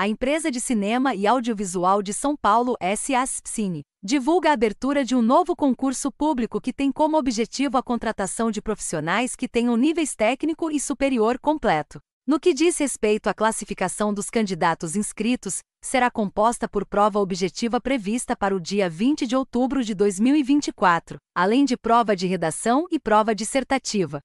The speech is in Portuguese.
a empresa de cinema e audiovisual de São Paulo, SASCine, divulga a abertura de um novo concurso público que tem como objetivo a contratação de profissionais que tenham níveis técnico e superior completo. No que diz respeito à classificação dos candidatos inscritos, será composta por prova objetiva prevista para o dia 20 de outubro de 2024, além de prova de redação e prova dissertativa.